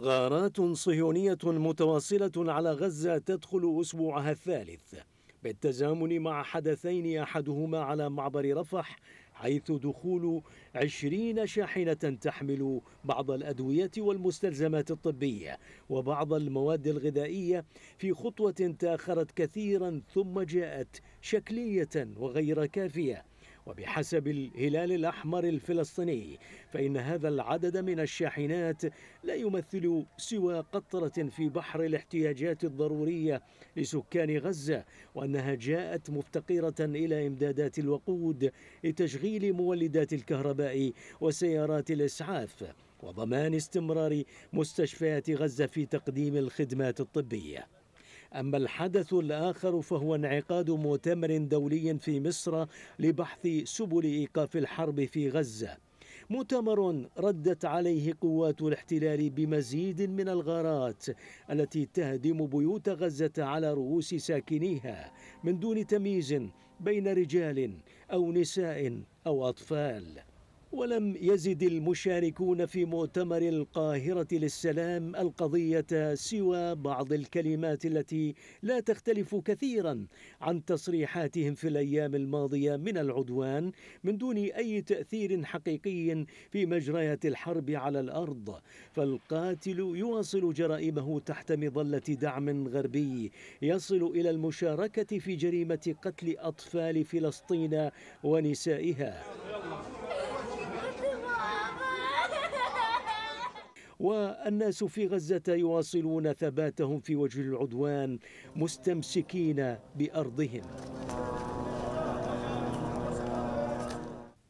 غارات صهيونية متواصلة على غزة تدخل أسبوعها الثالث بالتزامن مع حدثين أحدهما على معبر رفح حيث دخول عشرين شاحنة تحمل بعض الأدوية والمستلزمات الطبية وبعض المواد الغذائية في خطوة تأخرت كثيرا ثم جاءت شكلية وغير كافية وبحسب الهلال الأحمر الفلسطيني فإن هذا العدد من الشاحنات لا يمثل سوى قطرة في بحر الاحتياجات الضرورية لسكان غزة وأنها جاءت مفتقرة إلى إمدادات الوقود لتشغيل مولدات الكهرباء وسيارات الإسعاف وضمان استمرار مستشفيات غزة في تقديم الخدمات الطبية أما الحدث الآخر فهو انعقاد مؤتمر دولي في مصر لبحث سبل إيقاف الحرب في غزة مؤتمر ردت عليه قوات الاحتلال بمزيد من الغارات التي تهدم بيوت غزة على رؤوس ساكنيها من دون تمييز بين رجال أو نساء أو أطفال ولم يزد المشاركون في مؤتمر القاهرة للسلام القضية سوى بعض الكلمات التي لا تختلف كثيرا عن تصريحاتهم في الأيام الماضية من العدوان من دون أي تأثير حقيقي في مجريات الحرب على الأرض فالقاتل يواصل جرائمه تحت مظلة دعم غربي يصل إلى المشاركة في جريمة قتل أطفال فلسطين ونسائها والناس في غزة يواصلون ثباتهم في وجه العدوان مستمسكين بأرضهم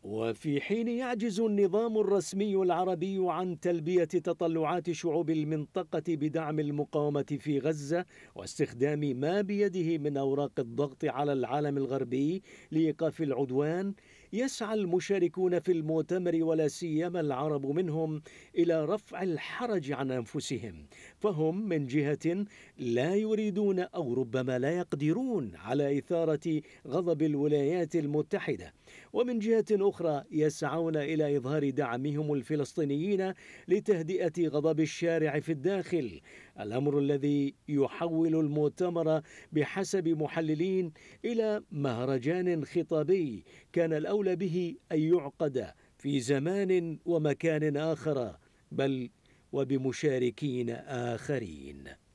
وفي حين يعجز النظام الرسمي العربي عن تلبية تطلعات شعوب المنطقة بدعم المقاومة في غزة واستخدام ما بيده من أوراق الضغط على العالم الغربي لإيقاف العدوان يسعى المشاركون في المؤتمر ولا سيما العرب منهم إلى رفع الحرج عن أنفسهم فهم من جهة لا يريدون أو ربما لا يقدرون على إثارة غضب الولايات المتحدة ومن جهة أخرى يسعون إلى إظهار دعمهم الفلسطينيين لتهدئة غضب الشارع في الداخل الأمر الذي يحول المؤتمر بحسب محللين إلى مهرجان خطابي كان الأولى المقول به أن يعقد في زمان ومكان آخر بل وبمشاركين آخرين